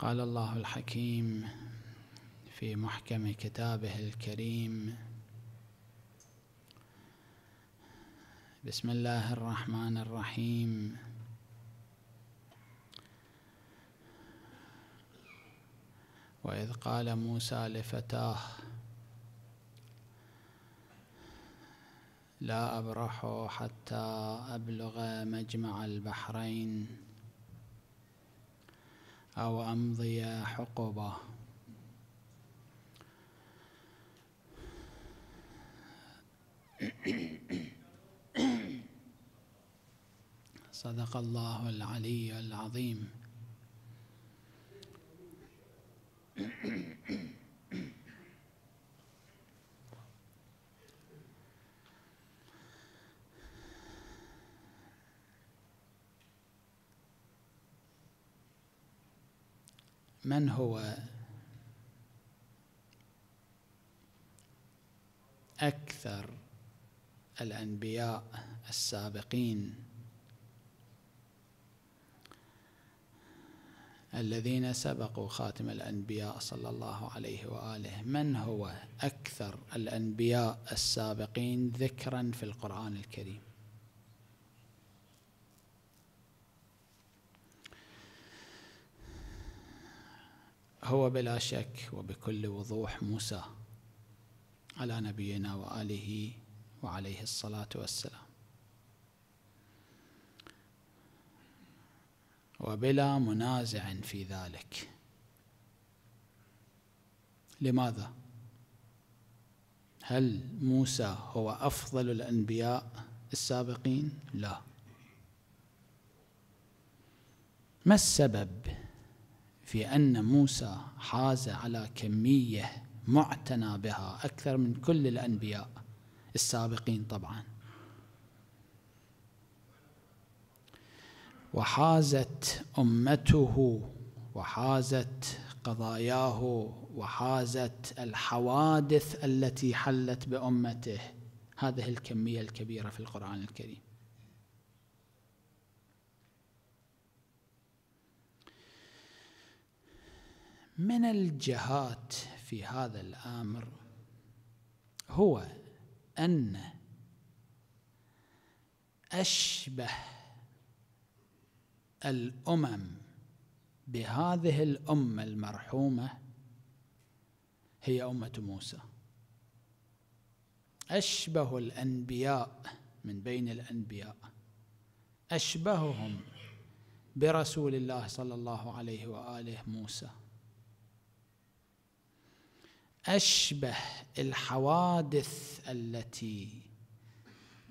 قال الله الحكيم في محكم كتابه الكريم بسم الله الرحمن الرحيم واذ قال موسى لفتاه لا ابرح حتى ابلغ مجمع البحرين أو أمضي حقبة صدق الله العلي العظيم من هو أكثر الأنبياء السابقين الذين سبقوا خاتم الأنبياء صلى الله عليه وآله من هو أكثر الأنبياء السابقين ذكرا في القرآن الكريم هو بلا شك وبكل وضوح موسى على نبينا واله وعليه الصلاه والسلام وبلا منازع في ذلك لماذا هل موسى هو افضل الانبياء السابقين لا ما السبب في أن موسى حاز على كمية معتنى بها أكثر من كل الأنبياء السابقين طبعا وحازت أمته وحازت قضاياه وحازت الحوادث التي حلت بأمته هذه الكمية الكبيرة في القرآن الكريم من الجهات في هذا الامر هو ان اشبه الامم بهذه الامه المرحومه هي امه موسى اشبه الانبياء من بين الانبياء اشبههم برسول الله صلى الله عليه واله موسى اشبه الحوادث التي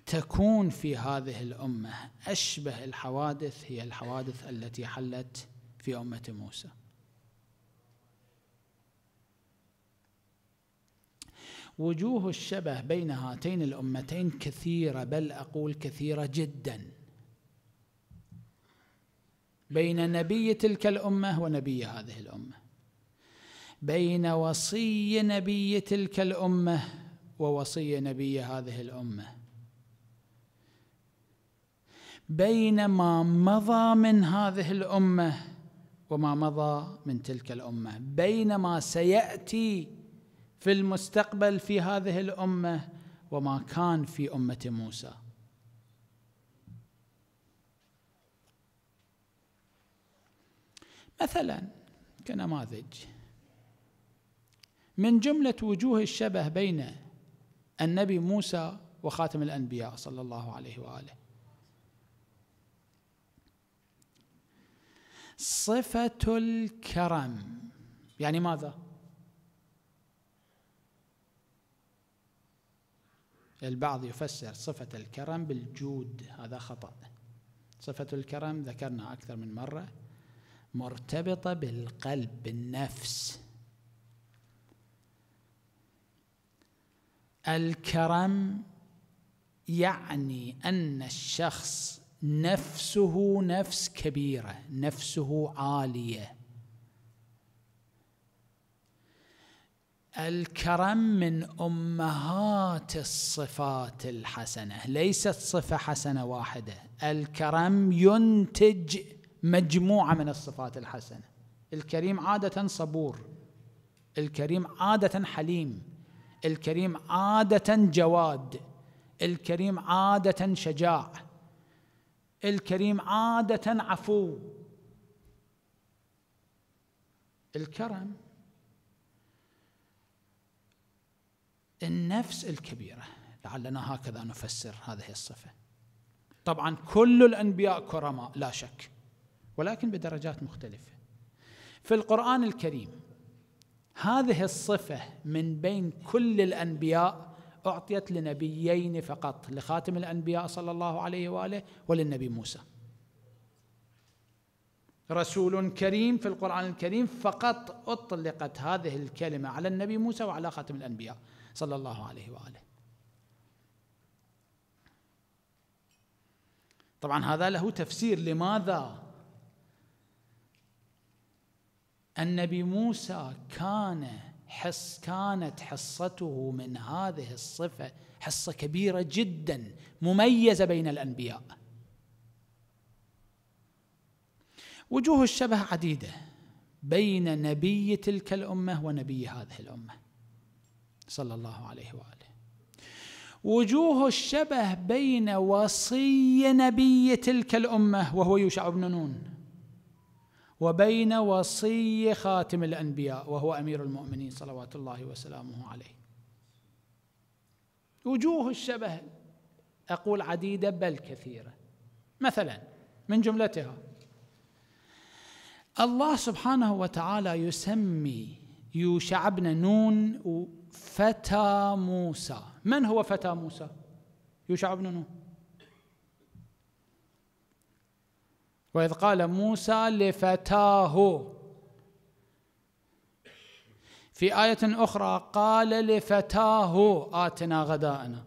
تكون في هذه الامه اشبه الحوادث هي الحوادث التي حلت في امه موسى وجوه الشبه بين هاتين الامتين كثيره بل اقول كثيره جدا بين نبي تلك الامه ونبي هذه الامه بين وصي نبي تلك الأمة ووصي نبي هذه الأمة بين ما مضى من هذه الأمة وما مضى من تلك الأمة بين ما سيأتي في المستقبل في هذه الأمة وما كان في أمة موسى مثلا كنماذج من جمله وجوه الشبه بين النبي موسى وخاتم الانبياء صلى الله عليه واله صفه الكرم يعني ماذا البعض يفسر صفه الكرم بالجود هذا خطا صفه الكرم ذكرنا اكثر من مره مرتبطه بالقلب بالنفس الكرم يعني ان الشخص نفسه نفس كبيره نفسه عاليه الكرم من امهات الصفات الحسنه ليست صفه حسنه واحده الكرم ينتج مجموعه من الصفات الحسنه الكريم عاده صبور الكريم عاده حليم الكريم عادة جواد الكريم عادة شجاع الكريم عادة عفو الكرم النفس الكبيرة لعلنا هكذا نفسر هذه الصفة طبعا كل الأنبياء كرماء لا شك ولكن بدرجات مختلفة في القرآن الكريم هذه الصفة من بين كل الأنبياء أعطيت لنبيين فقط لخاتم الأنبياء صلى الله عليه وآله وللنبي موسى رسول كريم في القرآن الكريم فقط أطلقت هذه الكلمة على النبي موسى وعلى خاتم الأنبياء صلى الله عليه وآله طبعا هذا له تفسير لماذا النبي موسى كان حص كانت حصته من هذه الصفه حصه كبيره جدا مميزه بين الانبياء وجوه الشبه عديده بين نبي تلك الامه ونبي هذه الامه صلى الله عليه واله وجوه الشبه بين وصي نبي تلك الامه وهو يوشع بن نون وبين وصي خاتم الانبياء وهو امير المؤمنين صلوات الله وسلامه عليه وجوه الشبه اقول عديده بل كثيره مثلا من جملتها الله سبحانه وتعالى يسمي يوشع بن نون فتى موسى من هو فتى موسى يوشع بن نون وإذ قال موسى لفتاه في آية أخرى قال لفتاه آتنا غداءنا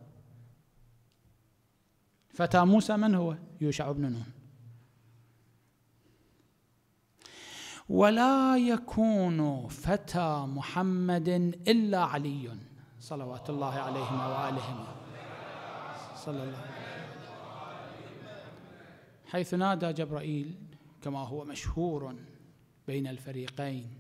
فتى موسى من هو؟ يوشع بن نون ولا يكون فتى محمد إلا علي صلوات الله عليهما وآلهما صلى الله عليه وسلم حيث نادى جبرائيل كما هو مشهور بين الفريقين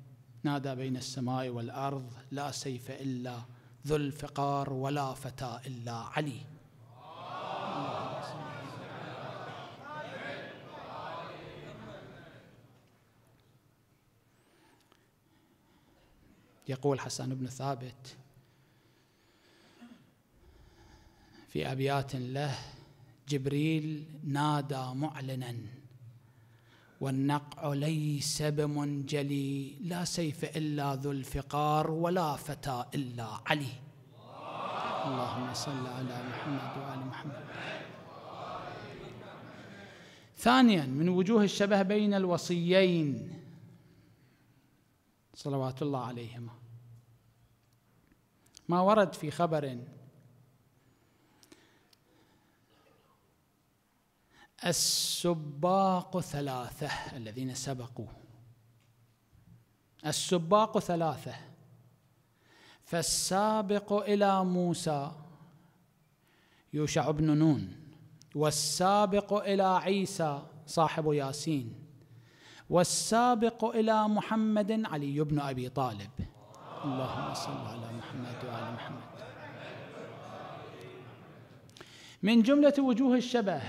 نادى بين السماء والارض لا سيف الا ذو الفقار ولا فتى الا علي يقول حسن بن ثابت في ابيات له جبريل نادى معلنا والنقع ليس بمنجلي لا سيف إلا ذو الفقار ولا فتى إلا علي اللهم صل على محمد وآل محمد ثانيا من وجوه الشبه بين الوصيين صلوات الله عليهما ما ورد في خبر السباق ثلاثة الذين سبقوا السباق ثلاثة فالسابق إلى موسى يوشع بن نون والسابق إلى عيسى صاحب ياسين والسابق إلى محمد علي بن أبي طالب اللهم صل على محمد وعلى محمد من جملة وجوه الشبه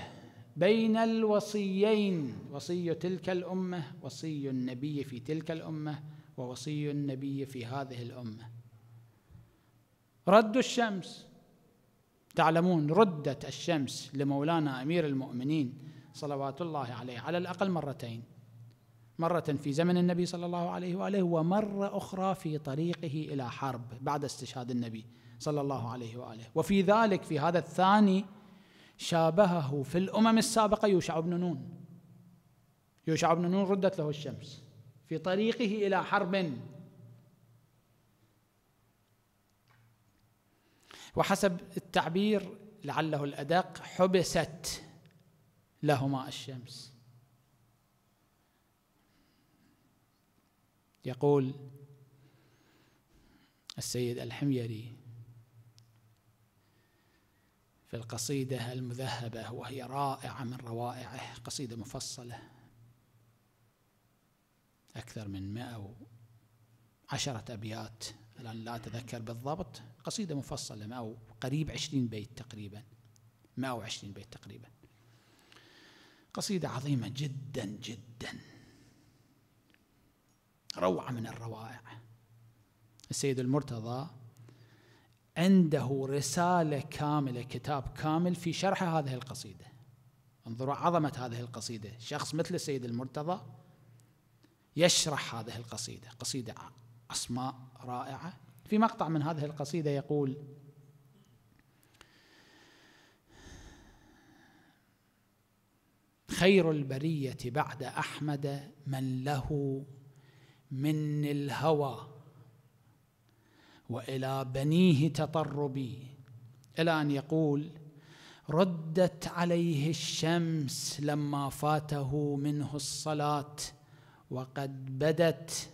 بين الوصيين وصي تلك الامه وصي النبي في تلك الامه ووصي النبي في هذه الامه رد الشمس تعلمون ردت الشمس لمولانا امير المؤمنين صلوات الله عليه على الاقل مرتين مرة في زمن النبي صلى الله عليه واله ومرة أخرى في طريقه إلى حرب بعد استشهاد النبي صلى الله عليه واله وفي ذلك في هذا الثاني شابهه في الأمم السابقة يوشع بن نون يوشع بن نون ردت له الشمس في طريقه إلى حرب وحسب التعبير لعله الأدق حبست لهما الشمس يقول السيد الحميري في القصيدة المذهبة وهي رائعة من روائعه قصيدة مفصلة أكثر من مئة وعشرة أبيات الآن لا أتذكر بالضبط قصيدة مفصلة أو قريب عشرين بيت تقريبا مئة وعشرين بيت تقريبا قصيدة عظيمة جدا جدا روعة من الروائع السيد المرتضى عنده رسالة كاملة كتاب كامل في شرح هذه القصيدة انظروا عظمة هذه القصيدة شخص مثل السيد المرتضى يشرح هذه القصيدة قصيدة أسماء رائعة في مقطع من هذه القصيدة يقول خير البرية بعد أحمد من له من الهوى والى بنيه تطربي الى ان يقول ردت عليه الشمس لما فاته منه الصلاه وقد بدت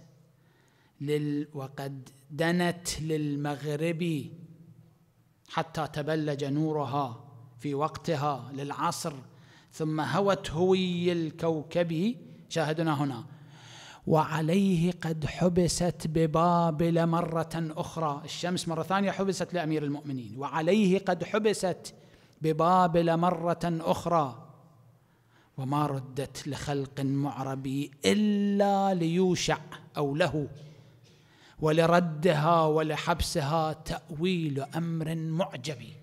لل وقد دنت للمغرب حتى تبلج نورها في وقتها للعصر ثم هوت هوي الكوكب شاهدنا هنا وعليه قد حبست ببابل مرة أخرى الشمس مرة ثانية حبست لأمير المؤمنين وعليه قد حبست ببابل مرة أخرى وما ردت لخلق معربي إلا ليوشع أو له ولردها ولحبسها تأويل أمر معجبي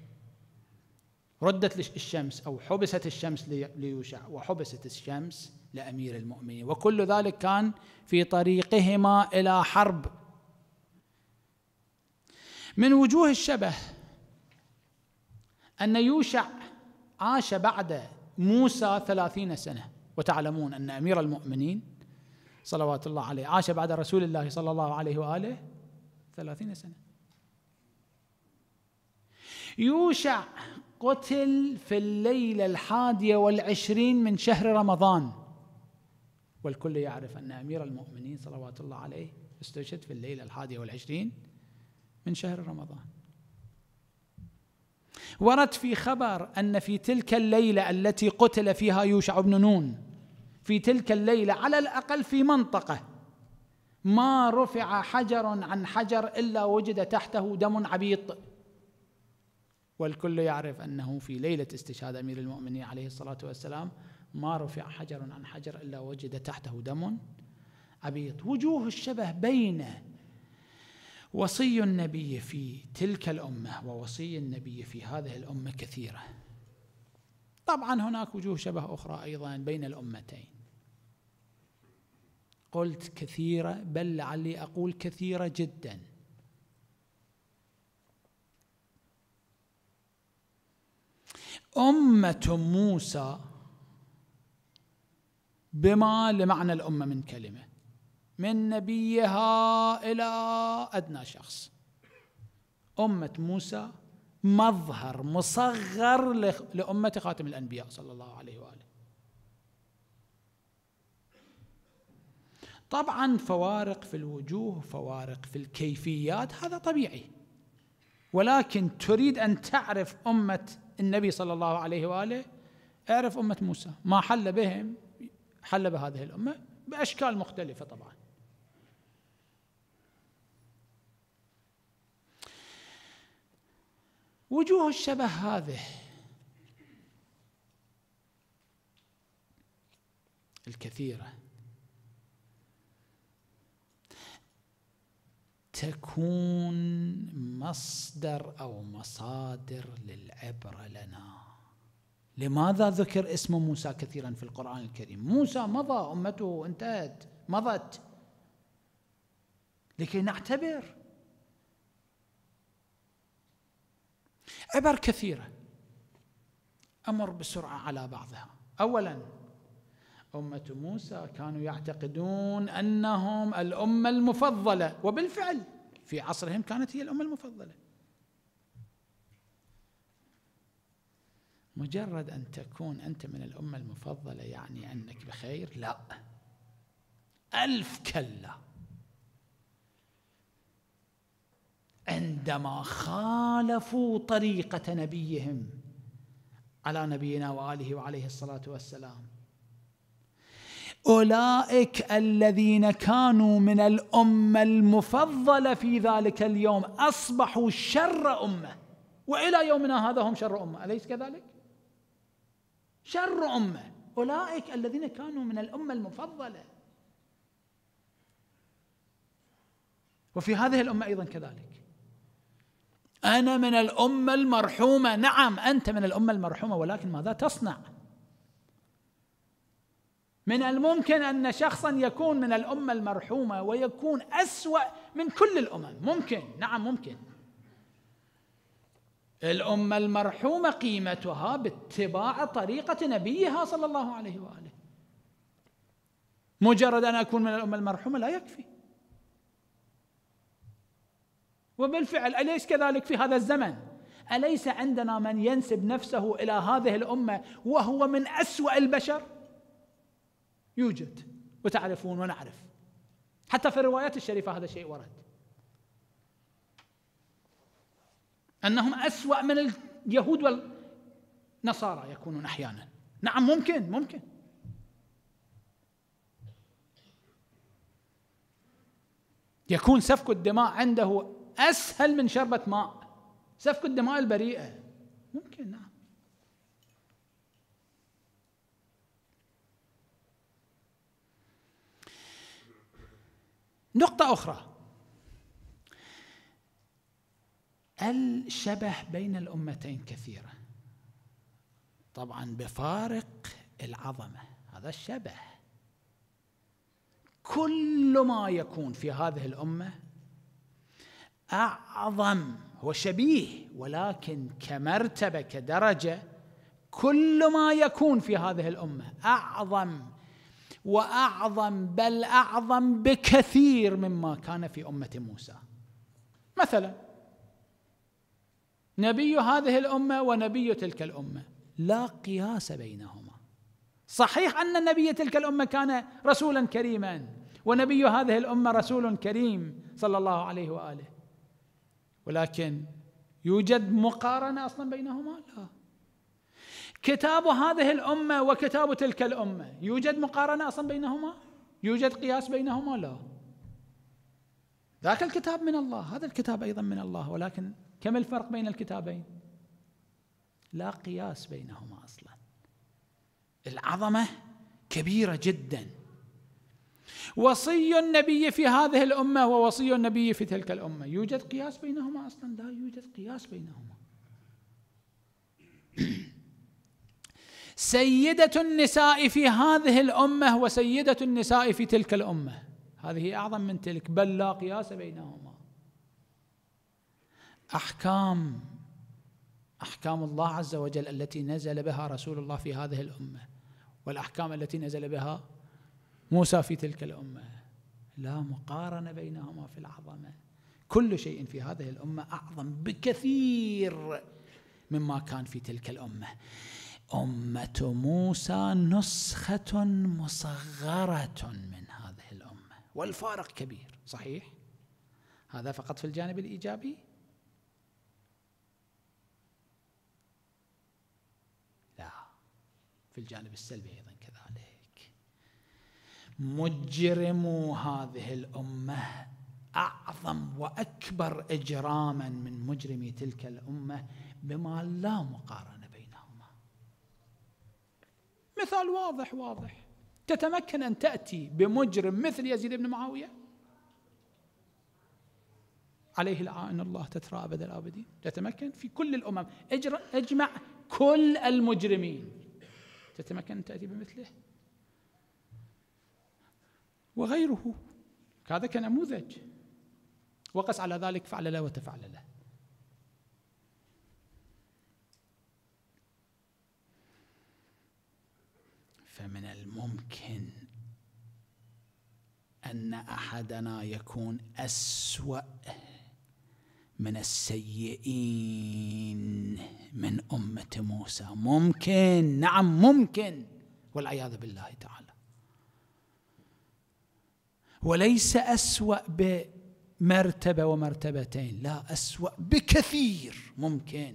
ردت الشمس أو حبست الشمس ليوشع وحبست الشمس لأمير المؤمنين وكل ذلك كان في طريقهما إلى حرب من وجوه الشبه أن يوشع عاش بعد موسى ثلاثين سنة وتعلمون أن أمير المؤمنين صلوات الله عليه عاش بعد رسول الله صلى الله عليه وآله ثلاثين سنة يوشع قتل في الليلة الحادية والعشرين من شهر رمضان والكل يعرف أن أمير المؤمنين صلوات الله عليه استشهد في الليلة الحادية والعشرين من شهر رمضان ورد في خبر أن في تلك الليلة التي قتل فيها يوشع بن نون في تلك الليلة على الأقل في منطقة ما رفع حجر عن حجر إلا وجد تحته دم عبيط والكل يعرف أنه في ليلة استشهاد أمير المؤمنين عليه الصلاة والسلام ما رفع حجر عن حجر إلا وجد تحته دم عبيط وجوه الشبه بين وصي النبي في تلك الأمة ووصي النبي في هذه الأمة كثيرة طبعا هناك وجوه شبه أخرى أيضا بين الأمتين قلت كثيرة بل لعلي أقول كثيرة جدا أمة موسى بما لمعنى الأمة من كلمة من نبيها إلى أدنى شخص أمة موسى مظهر مصغر لأمة خاتم الأنبياء صلى الله عليه وآله طبعا فوارق في الوجوه فوارق في الكيفيات هذا طبيعي ولكن تريد أن تعرف أمة النبي صلى الله عليه وآله اعرف أمة موسى ما حل بهم حل بهذه الأمة بأشكال مختلفة طبعا وجوه الشبه هذه الكثيرة تكون مصدر أو مصادر للعبرة لنا لماذا ذكر اسم موسى كثيرا في القرآن الكريم موسى مضى أمته انتهت مضت لكي نعتبر عبر كثيرة أمر بسرعة على بعضها أولا أمة موسى كانوا يعتقدون أنهم الأمة المفضلة وبالفعل في عصرهم كانت هي الأمة المفضلة مجرد أن تكون أنت من الأمة المفضلة يعني أنك بخير لا ألف كلا عندما خالفوا طريقة نبيهم على نبينا وآله وعليه الصلاة والسلام أولئك الذين كانوا من الأمة المفضلة في ذلك اليوم أصبحوا شر أمة وإلى يومنا هذا هم شر أمة أليس كذلك؟ شر أمة أولئك الذين كانوا من الأمة المفضلة وفي هذه الأمة أيضا كذلك أنا من الأمة المرحومة نعم أنت من الأمة المرحومة ولكن ماذا تصنع من الممكن أن شخصا يكون من الأمة المرحومة ويكون أسوأ من كل الأمم ممكن نعم ممكن الأمة المرحومة قيمتها باتباع طريقة نبيها صلى الله عليه وآله مجرد أن أكون من الأمة المرحومة لا يكفي وبالفعل أليس كذلك في هذا الزمن أليس عندنا من ينسب نفسه إلى هذه الأمة وهو من أسوأ البشر يوجد وتعرفون ونعرف حتى في الروايات الشريفة هذا الشيء ورد أنهم أسوأ من اليهود والنصارى يكونون أحيانا نعم ممكن ممكن يكون سفك الدماء عنده أسهل من شربة ماء سفك الدماء البريئة ممكن نعم نقطة أخرى الشبه بين الامتين كثيره طبعا بفارق العظمه هذا الشبه كل ما يكون في هذه الامه اعظم هو شبيه ولكن كمرتبه كدرجه كل ما يكون في هذه الامه اعظم واعظم بل اعظم بكثير مما كان في امه موسى مثلا نبي هذه الامه ونبي تلك الامه لا قياس بينهما صحيح ان نبي تلك الامه كان رسولا كريما ونبي هذه الامه رسول كريم صلى الله عليه واله ولكن يوجد مقارنه اصلا بينهما لا كتاب هذه الامه وكتاب تلك الامه يوجد مقارنه اصلا بينهما يوجد قياس بينهما لا ذاك الكتاب من الله هذا الكتاب ايضا من الله ولكن كم الفرق بين الكتابين لا قياس بينهما اصلا العظمه كبيره جدا وصي النبي في هذه الامه ووصي النبي في تلك الامه يوجد قياس بينهما اصلا لا يوجد قياس بينهما سيده النساء في هذه الامه وسيده النساء في تلك الامه هذه اعظم من تلك بل لا قياس بينهما احكام احكام الله عز وجل التي نزل بها رسول الله في هذه الامه والاحكام التي نزل بها موسى في تلك الامه لا مقارنه بينهما في العظمه كل شيء في هذه الامه اعظم بكثير مما كان في تلك الامه امه موسى نسخه مصغره من هذه الامه والفارق كبير صحيح هذا فقط في الجانب الايجابي في الجانب السلبي أيضا كذلك مجرم هذه الأمة أعظم وأكبر إجراما من مجرمي تلك الأمة بما لا مقارنة بينهما مثال واضح واضح تتمكن أن تأتي بمجرم مثل يزيد بن معاوية عليه لعائن الله تترى أبد الآبدين تتمكن في كل الأمم اجمع كل المجرمين تتمكن أن تأتي بمثله وغيره هذا كنموذج وقس على ذلك فعل وتفعل له فمن الممكن أن أحدنا يكون أسوأ من السيئين من أمة موسى ممكن نعم ممكن والعياذ بالله تعالى وليس أسوأ بمرتبة ومرتبتين لا أسوأ بكثير ممكن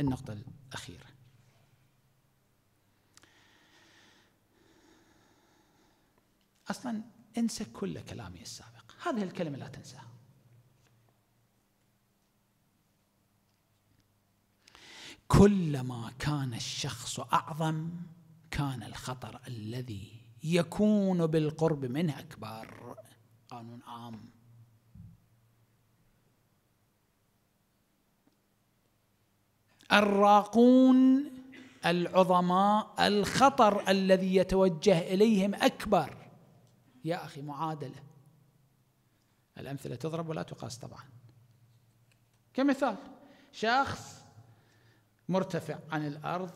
النقطة الأخيرة أصلا انسى كل كلامي السابق هذه الكلمة لا تنساها كلما كان الشخص اعظم كان الخطر الذي يكون بالقرب منه اكبر قانون عام الراقون العظماء الخطر الذي يتوجه اليهم اكبر يا اخي معادله الامثله تضرب ولا تقاس طبعا كمثال شخص مرتفع عن الأرض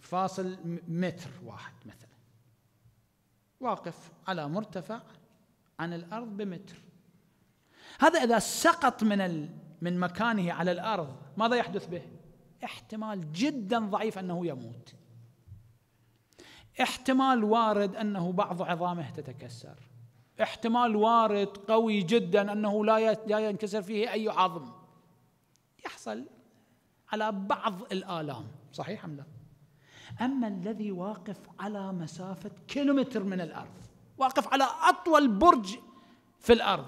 بفاصل متر واحد مثلا واقف على مرتفع عن الأرض بمتر هذا إذا سقط من من مكانه على الأرض ماذا يحدث به؟ احتمال جدا ضعيف أنه يموت احتمال وارد أنه بعض عظامه تتكسر احتمال وارد قوي جدا أنه لا ينكسر فيه أي عظم يحصل على بعض الآلام صحيح أم لا؟ أما الذي واقف على مسافة كيلومتر من الأرض واقف على أطول برج في الأرض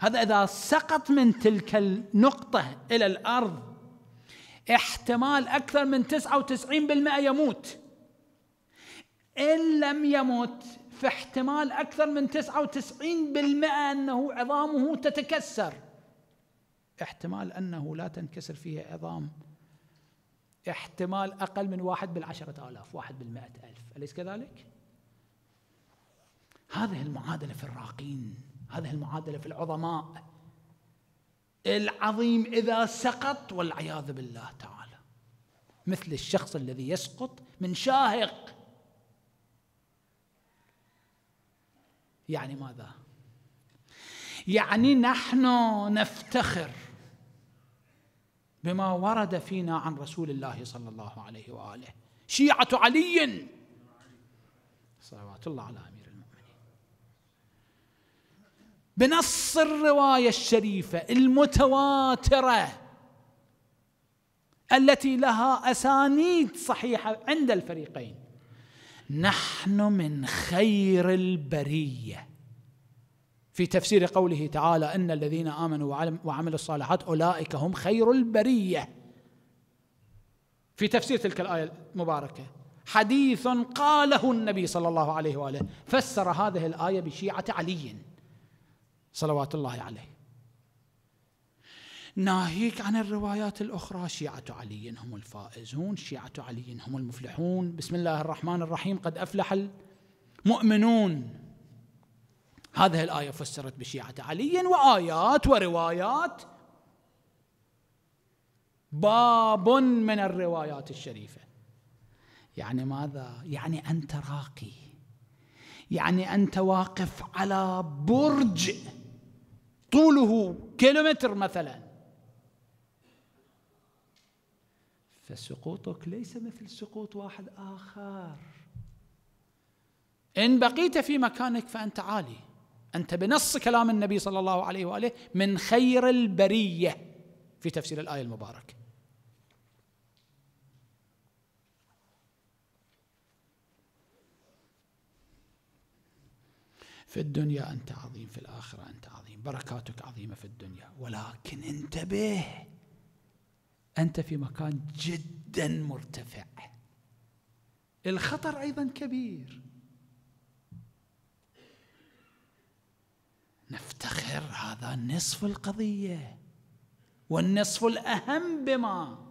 هذا إذا سقط من تلك النقطة إلى الأرض احتمال أكثر من 99% يموت إن لم يموت فاحتمال أكثر من 99% أنه عظامه تتكسر احتمال أنه لا تنكسر فيه عظام احتمال أقل من واحد بالعشرة آلاف واحد بالمائة ألف أليس كذلك؟ هذه المعادلة في الراقين هذه المعادلة في العظماء العظيم إذا سقط والعياذ بالله تعالى مثل الشخص الذي يسقط من شاهق يعني ماذا؟ يعني نحن نفتخر بما ورد فينا عن رسول الله صلى الله عليه واله شيعه علي صلوات الله على امير المؤمنين بنص الروايه الشريفه المتواتره التي لها اسانيد صحيحه عند الفريقين نحن من خير البريه في تفسير قوله تعالى ان الذين امنوا وعملوا الصالحات اولئك هم خير البريه في تفسير تلك الايه المباركه حديث قاله النبي صلى الله عليه واله فسر هذه الايه بشيعه علي صلوات الله عليه ناهيك عن الروايات الأخرى شيعة علي هم الفائزون شيعة علي هم المفلحون بسم الله الرحمن الرحيم قد أفلح المؤمنون هذه الآية فسرت بشيعة علي وآيات وروايات باب من الروايات الشريفة يعني ماذا؟ يعني أنت راقي يعني أنت واقف على برج طوله كيلومتر مثلا فسقوطك ليس مثل سقوط واحد آخر إن بقيت في مكانك فأنت عالي أنت بنص كلام النبي صلى الله عليه وآله من خير البرية في تفسير الآية المباركة في الدنيا أنت عظيم في الآخرة أنت عظيم بركاتك عظيمة في الدنيا ولكن انتبه أنت في مكان جدا مرتفع الخطر أيضا كبير نفتخر هذا نصف القضيه والنصف الاهم بما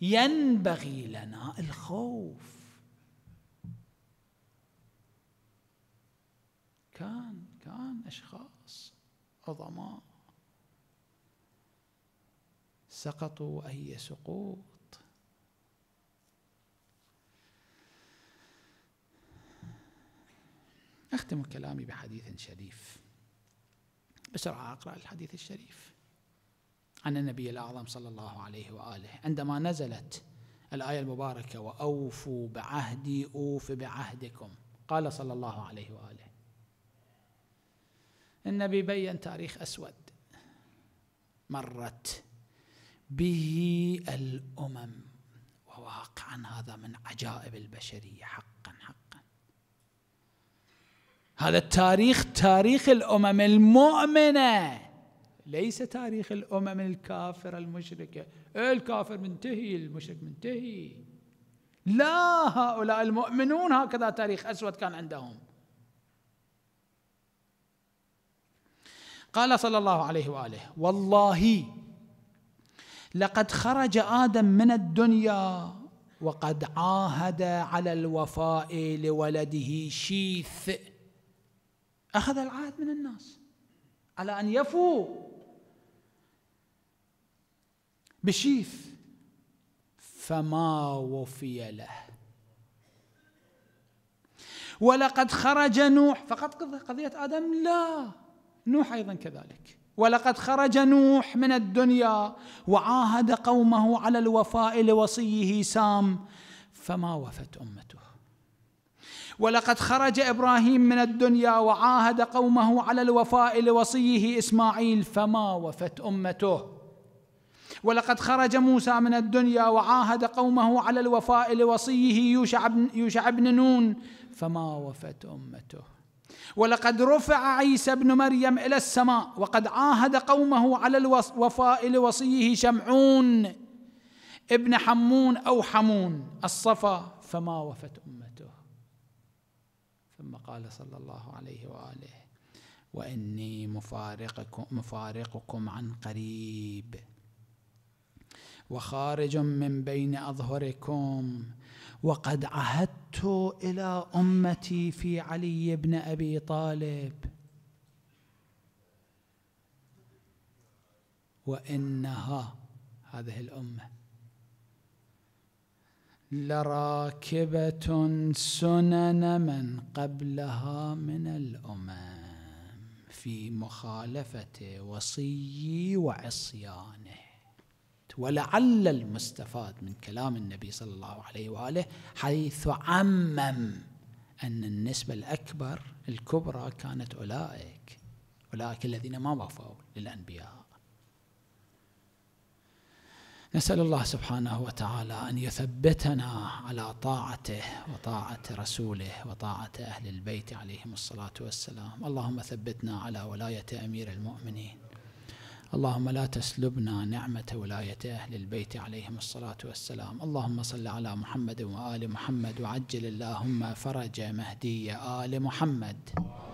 ينبغي لنا الخوف كان كان اشخاص عظماء سقطوا اي سقوط اختم كلامي بحديث شريف بسرعة أقرأ الحديث الشريف عن النبي الأعظم صلى الله عليه وآله عندما نزلت الآية المباركة وأوفوا بعهدي أوف بعهدكم قال صلى الله عليه وآله النبي بين تاريخ أسود مرت به الأمم وواقعا هذا من عجائب البشرية حقا هذا التاريخ تاريخ الأمم المؤمنة ليس تاريخ الأمم الكافرة المشركة الكافر منتهي المشرك منتهي لا هؤلاء المؤمنون هكذا تاريخ أسود كان عندهم قال صلى الله عليه وآله والله لقد خرج آدم من الدنيا وقد عاهد على الوفاء لولده شيث أخذ العهد من الناس على أن يفوا بشيف فما وفي له ولقد خرج نوح فقط قضية آدم لا نوح أيضا كذلك ولقد خرج نوح من الدنيا وعاهد قومه على الوفاء لوصيه سام فما وفت امته ولقد خرج ابراهيم من الدنيا وعاهد قومه على الوفاء لوصيه اسماعيل فما وفت امته ولقد خرج موسى من الدنيا وعاهد قومه على الوفاء لوصيه يوشع بن, يوشع بن نون فما وفت امته ولقد رفع عيسى بن مريم الى السماء وقد عاهد قومه على الوفاء لوصيه شمعون ابن حمون او حمون الصفا فما وفت امته ثم قال صلى الله عليه وآله وإني مفارقكم, مفارقكم عن قريب وخارج من بين أظهركم وقد عهدت إلى أمتي في علي بن أبي طالب وإنها هذه الأمة لراكبة سنن من قبلها من الأمم في مخالفة وصيي وعصيانه ولعل المستفاد من كلام النبي صلى الله عليه وآله حيث عمم أن النسبة الأكبر الكبرى كانت أولئك أولئك الذين ما وفوا للأنبياء نسأل الله سبحانه وتعالى أن يثبتنا على طاعته وطاعة رسوله وطاعة أهل البيت عليهم الصلاة والسلام اللهم ثبتنا على ولاية أمير المؤمنين اللهم لا تسلبنا نعمة ولاية أهل البيت عليهم الصلاة والسلام اللهم صل على محمد وآل محمد وعجل اللهم فرج مهدي آل محمد